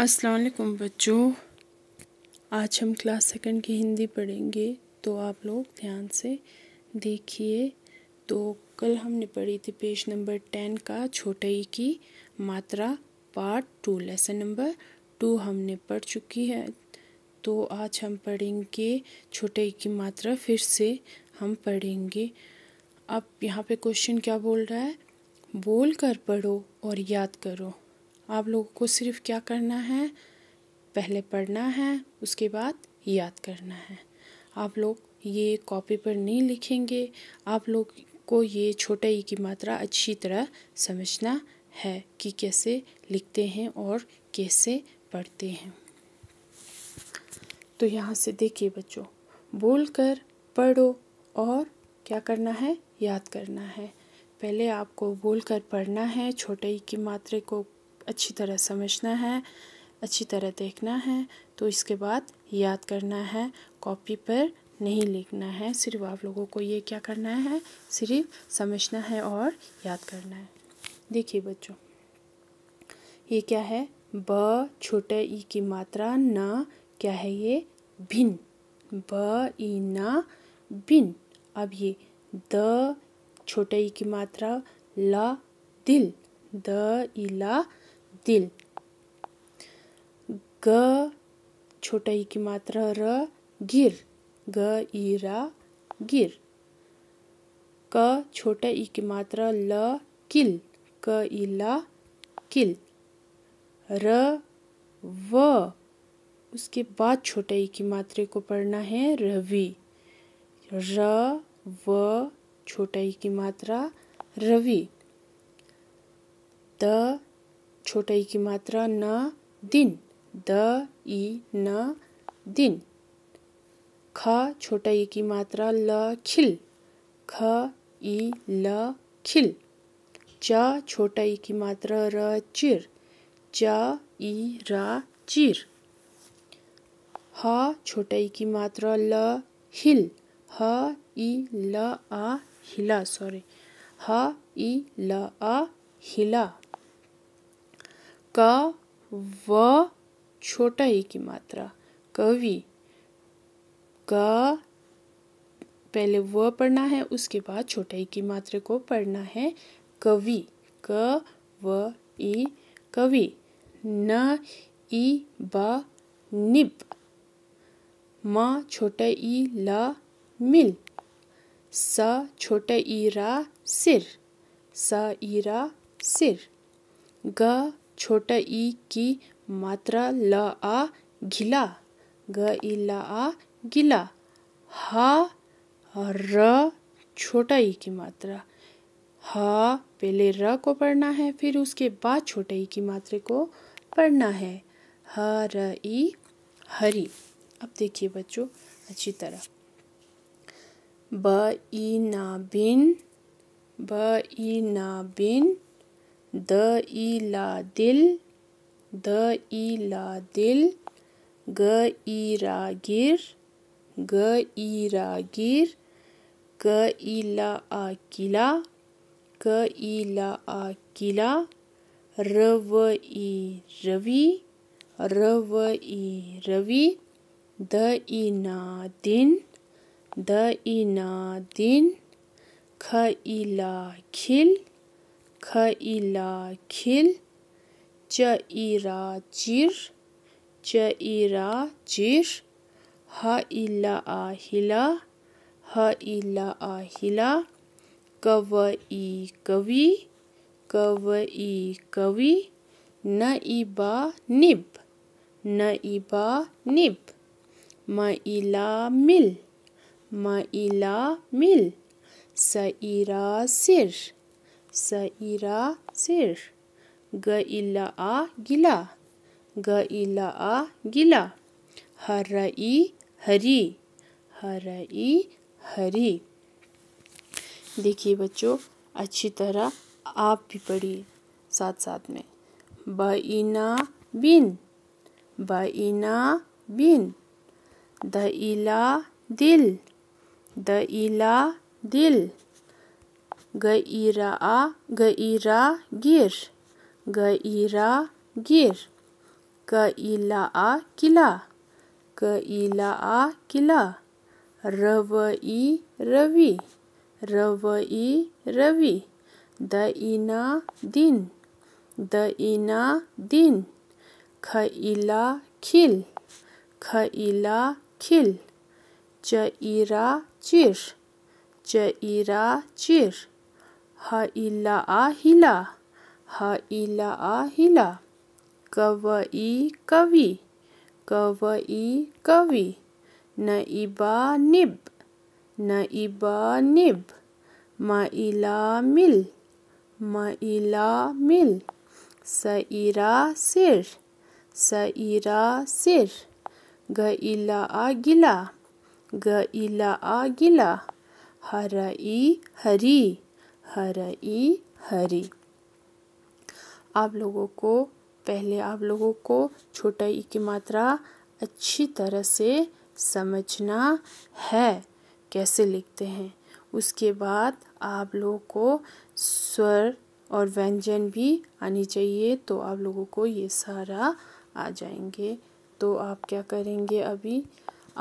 असलकम बच्चों आज हम क्लास सेकंड की हिंदी पढ़ेंगे तो आप लोग ध्यान से देखिए तो कल हमने पढ़ी थी पेज नंबर टेन का ही की मात्रा part two lesson number two हमने पढ़ चुकी है तो आज हम पढ़ेंगे ही की मात्रा फिर से हम पढ़ेंगे अब यहाँ पे क्वेश्चन क्या बोल रहा है बोल कर पढ़ो और याद करो आप लोगों को सिर्फ क्या करना है पहले पढ़ना है उसके बाद याद करना है आप लोग ये कॉपी पर नहीं लिखेंगे आप लोग को ये छोटा ई e की मात्रा अच्छी तरह समझना है कि कैसे लिखते हैं और कैसे पढ़ते हैं तो यहाँ से देखिए बच्चों बोल कर पढ़ो और क्या करना है याद करना है पहले आपको बोल कर पढ़ना है छोटे ई e की मात्रा को अच्छी तरह समझना है अच्छी तरह देखना है तो इसके बाद याद करना है कॉपी पर नहीं लिखना है सिर्फ आप लोगों को ये क्या करना है सिर्फ समझना है और याद करना है देखिए बच्चों ये क्या है ब छोटे ई की मात्रा न क्या है ये भिन ब ई न भिन अब ये द छोटे ई की मात्रा ल दिल द ई ला दिल ग छोटा ई की मात्रा र गिर ग ई रा गिर क छोटा ई की मात्रा ल किल क ई ला किल र व उसके बाद छोटा ई की मात्रा को पढ़ना है रवि र व छोटा ई की मात्रा रवि द छोटा ई की मात्रा न दिन द ई न दिन ख छोटा ई की मात्रा ल खिल ख ई ल खिल च छोटा ई की मात्रा र चिर च ई र चिर ह छोटा ई की मात्रा ल हिल ह ई ल आ हिला सॉरी ह ई ल आ हिला क व छोटा ई की मात्रा कवि क पहले व पढ़ना है उसके बाद छोटा ई की मात्रा को पढ़ना है कवि क व ई कवि न ई बा निब म छोटा ई ला मिल स छोटा ई रा सिर स ई रा सिर ग छोटा ई की मात्रा ल आ घिला ग ई ल आ गिला ह र छोटा ई की मात्रा ह पहले र को पढ़ना है फिर उसके बाद छोटे ई की मात्रा को पढ़ना है ह र ई हरी अब देखिए बच्चों अच्छी तरह ब ई ना बिन ब ई ना बिन د إيلادل د إيلادل ج إيراجير ج إيراجير ك إلا أكلا ك إلا أكلا رو إي ربي رو إي ربي د إنادين د إنادين خ إلا خل كا إلا كيل جا إيرا جير جا إيرا جير ها إلا آهلا ها إلا آهلا كوا إي كوي كوا إي كوي نائبا نب نائبا نب ما إلى مل ما إلى مل سائرا سر सईरा सिर गइला आ गिला गइला आ गिला हरई हरी हरई हरी देखिए बच्चों अच्छी तरह आप भी पढ़िए साथ साथ में बीना बिन बइना बिन द इला दिल द इला दिल गईरा गईरा गिर गईरा गिर कईला किला कईला किला रवई रवि रवई रवि दइना दिन दइना दिन खइला खिल खइला खिल चईरा चिर चईरा चिर हिला हिला कवई कवि कवई कवि नईबा निब नईबा निब मईला मिल मईला मिल सईरा सिर सईरा सिर गईला गिला गईला गिला हरई हरी ई हरी आप लोगों को पहले आप लोगों को छोटा ई की मात्रा अच्छी तरह से समझना है कैसे लिखते हैं उसके बाद आप लोगों को स्वर और व्यंजन भी आनी चाहिए तो आप लोगों को ये सारा आ जाएंगे तो आप क्या करेंगे अभी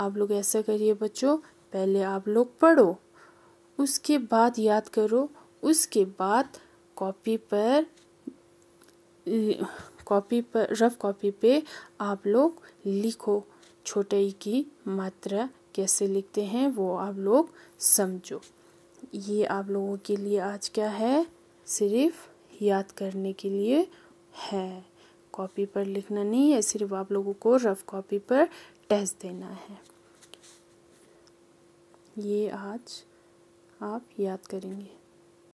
आप लोग ऐसा करिए बच्चों पहले आप लोग पढ़ो उसके बाद याद करो उसके बाद कॉपी पर कॉपी पर रफ कॉपी पे आप लोग लिखो छोटे की मात्रा कैसे लिखते हैं वो आप लोग समझो ये आप लोगों के लिए आज क्या है सिर्फ याद करने के लिए है कॉपी पर लिखना नहीं है सिर्फ आप लोगों को रफ कॉपी पर टेस्ट देना है ये आज आप याद करेंगे